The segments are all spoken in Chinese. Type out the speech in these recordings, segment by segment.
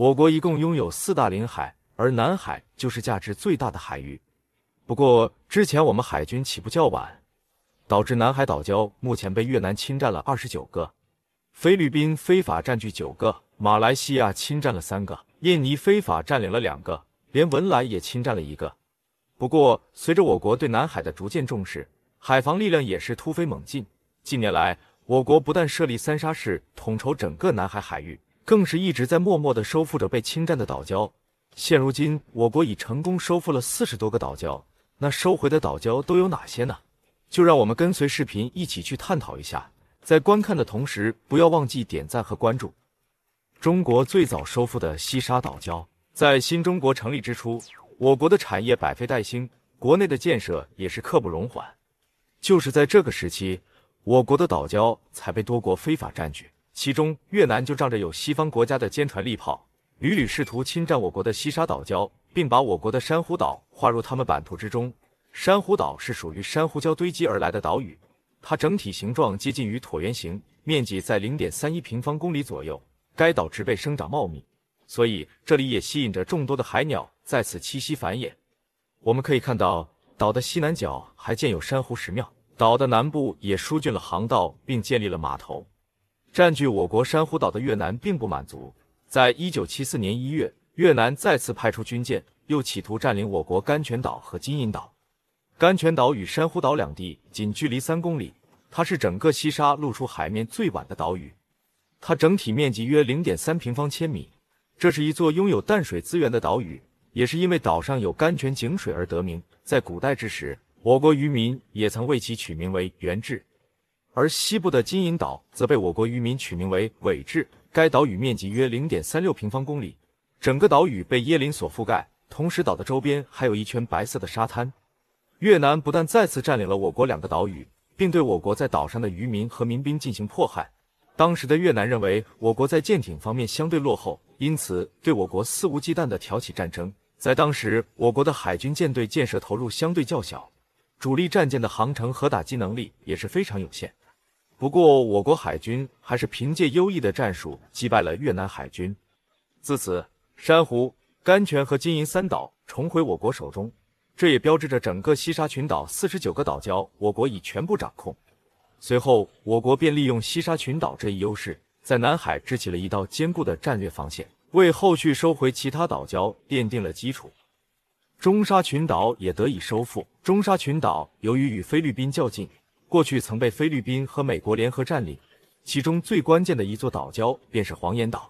我国一共拥有四大领海，而南海就是价值最大的海域。不过，之前我们海军起步较晚，导致南海岛礁目前被越南侵占了二十九个，菲律宾非法占据九个，马来西亚侵占了三个，印尼非法占领了两个，连文莱也侵占了一个。不过，随着我国对南海的逐渐重视，海防力量也是突飞猛进。近年来，我国不但设立三沙市，统筹整个南海海域。更是一直在默默的收复着被侵占的岛礁。现如今，我国已成功收复了四十多个岛礁。那收回的岛礁都有哪些呢？就让我们跟随视频一起去探讨一下。在观看的同时，不要忘记点赞和关注。中国最早收复的西沙岛礁，在新中国成立之初，我国的产业百废待兴，国内的建设也是刻不容缓。就是在这个时期，我国的岛礁才被多国非法占据。其中，越南就仗着有西方国家的坚船利炮，屡屡试图侵占我国的西沙岛礁，并把我国的珊瑚岛划入他们版图之中。珊瑚岛是属于珊瑚礁堆积而来的岛屿，它整体形状接近于椭圆形，面积在零点三一平方公里左右。该岛植被生长茂密，所以这里也吸引着众多的海鸟在此栖息繁衍。我们可以看到，岛的西南角还建有珊瑚石庙，岛的南部也疏浚了航道，并建立了码头。占据我国珊瑚岛的越南并不满足，在一九七四年一月，越南再次派出军舰，又企图占领我国甘泉岛和金银岛。甘泉岛与珊瑚岛两地仅距离三公里，它是整个西沙露出海面最晚的岛屿。它整体面积约零点三平方千米，这是一座拥有淡水资源的岛屿，也是因为岛上有甘泉井水而得名。在古代之时，我国渔民也曾为其取名为元治。而西部的金银岛则被我国渔民取名为尾志。该岛屿面积约零点三六平方公里，整个岛屿被椰林所覆盖，同时岛的周边还有一圈白色的沙滩。越南不但再次占领了我国两个岛屿，并对我国在岛上的渔民和民兵进行迫害。当时的越南认为我国在舰艇方面相对落后，因此对我国肆无忌惮地挑起战争。在当时，我国的海军舰队建设投入相对较小，主力战舰的航程和打击能力也是非常有限。不过，我国海军还是凭借优异的战术击败了越南海军。自此，珊瑚、甘泉和金银三岛重回我国手中，这也标志着整个西沙群岛四十九个岛礁我国已全部掌控。随后，我国便利用西沙群岛这一优势，在南海支起了一道坚固的战略防线，为后续收回其他岛礁奠定了基础。中沙群岛也得以收复。中沙群岛由于与菲律宾较近。过去曾被菲律宾和美国联合占领，其中最关键的一座岛礁便是黄岩岛。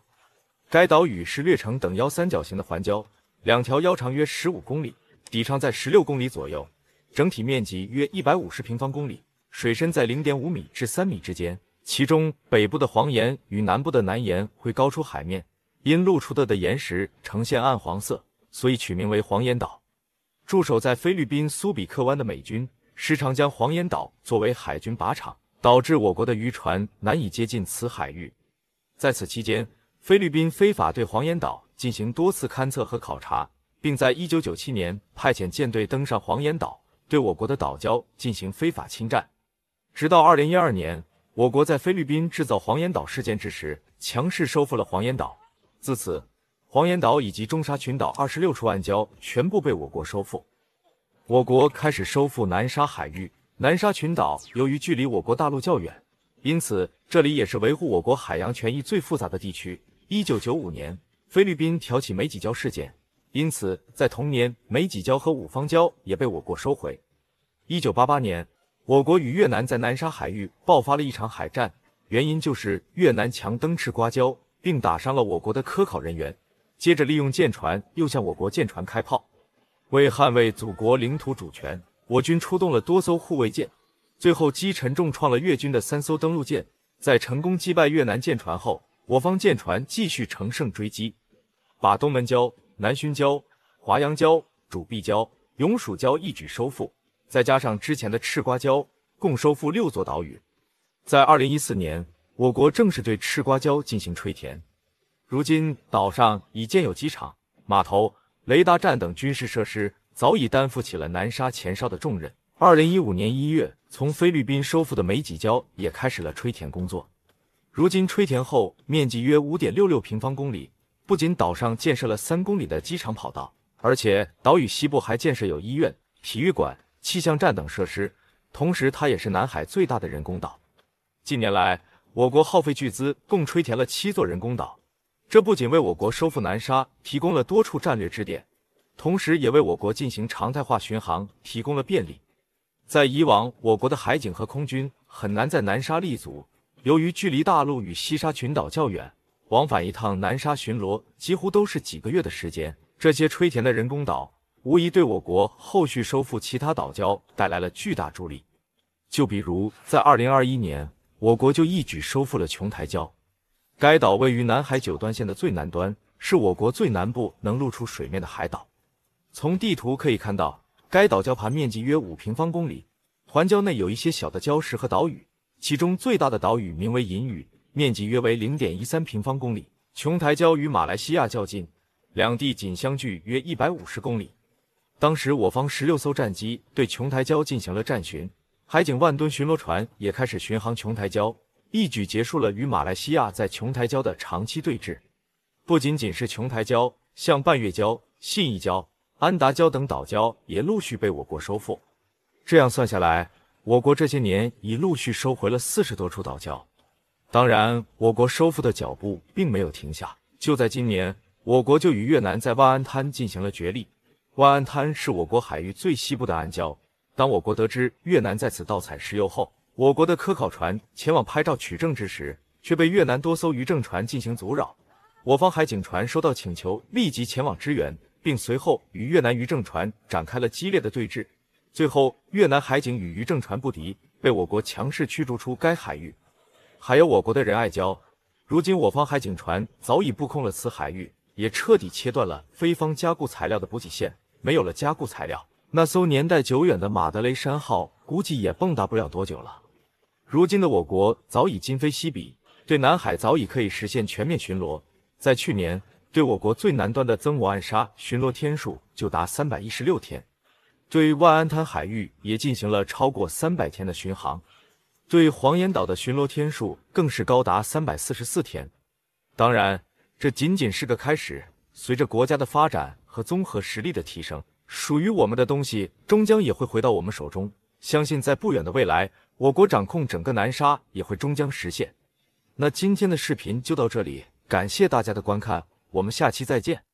该岛屿是略呈等腰三角形的环礁，两条腰长约十五公里，底长在十六公里左右，整体面积约一百五十平方公里，水深在零点五米至三米之间。其中北部的黄岩与南部的南岩会高出海面，因露出的的岩石呈现暗黄色，所以取名为黄岩岛。驻守在菲律宾苏比克湾的美军。时常将黄岩岛作为海军靶场，导致我国的渔船难以接近此海域。在此期间，菲律宾非法对黄岩岛进行多次勘测和考察，并在1997年派遣舰队登上黄岩岛，对我国的岛礁进行非法侵占。直到2012年，我国在菲律宾制造黄岩岛事件之时，强势收复了黄岩岛。自此，黄岩岛以及中沙群岛二十六处暗礁全部被我国收复。我国开始收复南沙海域。南沙群岛由于距离我国大陆较远，因此这里也是维护我国海洋权益最复杂的地区。一九九五年，菲律宾挑起美济礁事件，因此在同年，美济礁和五方礁也被我国收回。一九八八年，我国与越南在南沙海域爆发了一场海战，原因就是越南强登赤瓜礁，并打伤了我国的科考人员，接着利用舰船又向我国舰船开炮。为捍卫祖国领土主权，我军出动了多艘护卫舰，最后击沉重创了越军的三艘登陆舰。在成功击败越南舰船后，我方舰船继续乘胜追击，把东门礁、南薰礁、华阳礁、主碧礁、永暑礁一举收复。再加上之前的赤瓜礁，共收复六座岛屿。在二零一四年，我国正式对赤瓜礁进行吹填，如今岛上已建有机场、码头。雷达站等军事设施早已担负起了南沙前哨的重任。二零一五年一月，从菲律宾收复的美济礁也开始了吹填工作。如今，吹填后面积约五点六六平方公里，不仅岛上建设了三公里的机场跑道，而且岛屿西部还建设有医院、体育馆、气象站等设施。同时，它也是南海最大的人工岛。近年来，我国耗费巨资，共吹填了七座人工岛。这不仅为我国收复南沙提供了多处战略支点，同时也为我国进行常态化巡航提供了便利。在以往，我国的海警和空军很难在南沙立足，由于距离大陆与西沙群岛较远，往返一趟南沙巡逻几乎都是几个月的时间。这些吹填的人工岛，无疑对我国后续收复其他岛礁带来了巨大助力。就比如，在二零二一年，我国就一举收复了琼台礁。该岛位于南海九段线的最南端，是我国最南部能露出水面的海岛。从地图可以看到，该岛礁盘面积约五平方公里，环礁内有一些小的礁石和岛屿，其中最大的岛屿名为银屿，面积约为零点一三平方公里。琼台礁与马来西亚较近，两地仅相距约一百五十公里。当时我方十六艘战机对琼台礁进行了战巡，海警万吨巡逻船也开始巡航琼台礁。一举结束了与马来西亚在琼台礁的长期对峙，不仅仅是琼台礁，像半月礁、信义礁、安达礁等岛礁也陆续被我国收复。这样算下来，我国这些年已陆续收回了四十多处岛礁。当然，我国收复的脚步并没有停下，就在今年，我国就与越南在万安滩进行了决力。万安滩是我国海域最西部的暗礁，当我国得知越南在此盗采石油后。我国的科考船前往拍照取证之时，却被越南多艘渔政船进行阻扰。我方海警船收到请求，立即前往支援，并随后与越南渔政船展开了激烈的对峙。最后，越南海警与渔政船不敌，被我国强势驱逐出该海域。还有我国的仁爱礁，如今我方海警船早已布控了此海域，也彻底切断了菲方加固材料的补给线。没有了加固材料，那艘年代久远的马德雷山号估计也蹦跶不了多久了。如今的我国早已今非昔比，对南海早已可以实现全面巡逻。在去年，对我国最南端的曾武暗沙巡逻天数就达三百一十六天，对万安滩海域也进行了超过三百天的巡航，对黄岩岛的巡逻天数更是高达三百四十四天。当然，这仅仅是个开始。随着国家的发展和综合实力的提升，属于我们的东西终将也会回到我们手中。相信在不远的未来。我国掌控整个南沙也会终将实现。那今天的视频就到这里，感谢大家的观看，我们下期再见。